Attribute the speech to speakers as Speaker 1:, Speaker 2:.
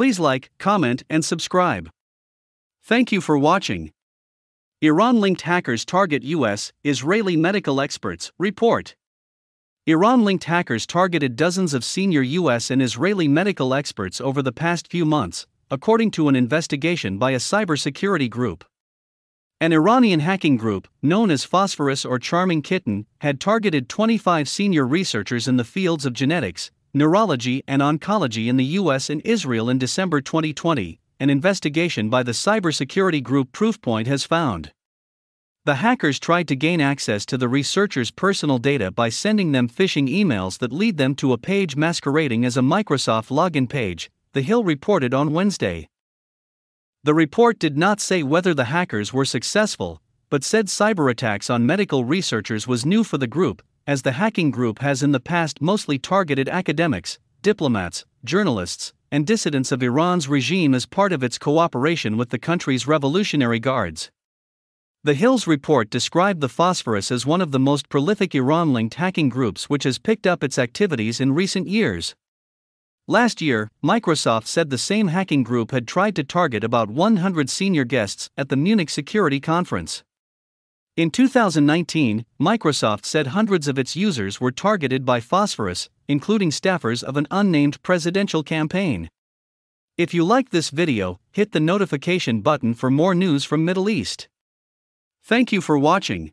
Speaker 1: Please like, comment, and subscribe. Thank you for watching. Iran linked hackers target US Israeli medical experts, report. Iran linked hackers targeted dozens of senior US and Israeli medical experts over the past few months, according to an investigation by a cybersecurity group. An Iranian hacking group, known as Phosphorus or Charming Kitten, had targeted 25 senior researchers in the fields of genetics, Neurology and Oncology in the U.S. and Israel in December 2020, an investigation by the cybersecurity group Proofpoint has found. The hackers tried to gain access to the researchers' personal data by sending them phishing emails that lead them to a page masquerading as a Microsoft login page, The Hill reported on Wednesday. The report did not say whether the hackers were successful, but said cyber attacks on medical researchers was new for the group as the hacking group has in the past mostly targeted academics, diplomats, journalists, and dissidents of Iran's regime as part of its cooperation with the country's Revolutionary Guards. The Hill's report described the Phosphorus as one of the most prolific Iran linked hacking groups which has picked up its activities in recent years. Last year, Microsoft said the same hacking group had tried to target about 100 senior guests at the Munich Security Conference. In 2019, Microsoft said hundreds of its users were targeted by phosphorus, including staffers of an unnamed presidential campaign. If you like this video, hit the notification button for more news from Middle East. Thank you for watching.